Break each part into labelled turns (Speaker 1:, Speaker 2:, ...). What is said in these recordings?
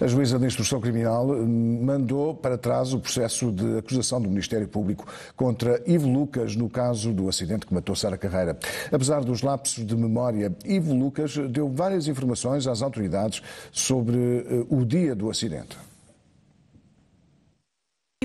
Speaker 1: A juíza da instrução criminal eh, mandou para trás o processo de acusação do Ministério Público contra Ivo Lucas no caso do acidente que matou Sara Carreira. Apesar dos lapsos de memória, Ivo Lucas deu várias informações às autoridades sobre eh, o dia do acidente.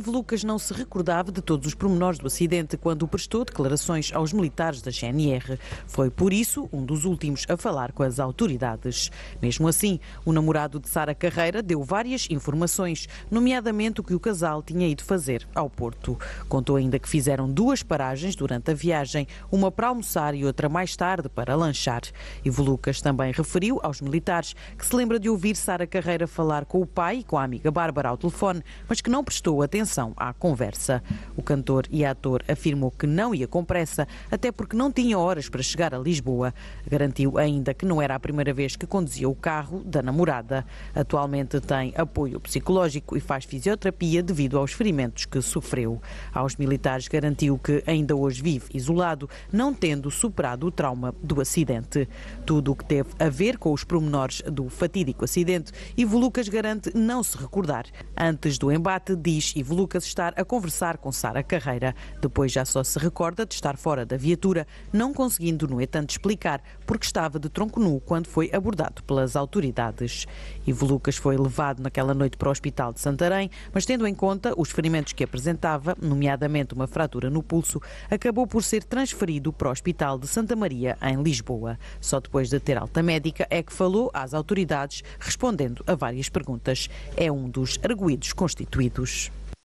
Speaker 2: Ricardo Lucas não se recordava de todos os pormenores do acidente quando prestou declarações aos militares da GNR. Foi por isso um dos últimos a falar com as autoridades. Mesmo assim, o namorado de Sara Carreira deu várias informações, nomeadamente o que o casal tinha ido fazer ao Porto. Contou ainda que fizeram duas paragens durante a viagem, uma para almoçar e outra mais tarde para lanchar. Ivo Lucas também referiu aos militares que se lembra de ouvir Sara Carreira falar com o pai e com a amiga Bárbara ao telefone, mas que não prestou atenção relação à conversa. O cantor e ator afirmou que não ia com pressa, até porque não tinha horas para chegar a Lisboa. Garantiu ainda que não era a primeira vez que conduzia o carro da namorada. Atualmente tem apoio psicológico e faz fisioterapia devido aos ferimentos que sofreu. Aos militares garantiu que ainda hoje vive isolado, não tendo superado o trauma do acidente. Tudo o que teve a ver com os pormenores do fatídico acidente, Ivo Lucas garante não se recordar. Antes do embate, diz Ivo Lucas Lucas estar a conversar com Sara Carreira. Depois já só se recorda de estar fora da viatura, não conseguindo, no entanto, explicar porque estava de tronco nu quando foi abordado pelas autoridades. Ivo Lucas foi levado naquela noite para o Hospital de Santarém, mas tendo em conta os ferimentos que apresentava, nomeadamente uma fratura no pulso, acabou por ser transferido para o Hospital de Santa Maria, em Lisboa. Só depois de ter alta médica é que falou às autoridades, respondendo a várias perguntas. É um dos arguídos constituídos.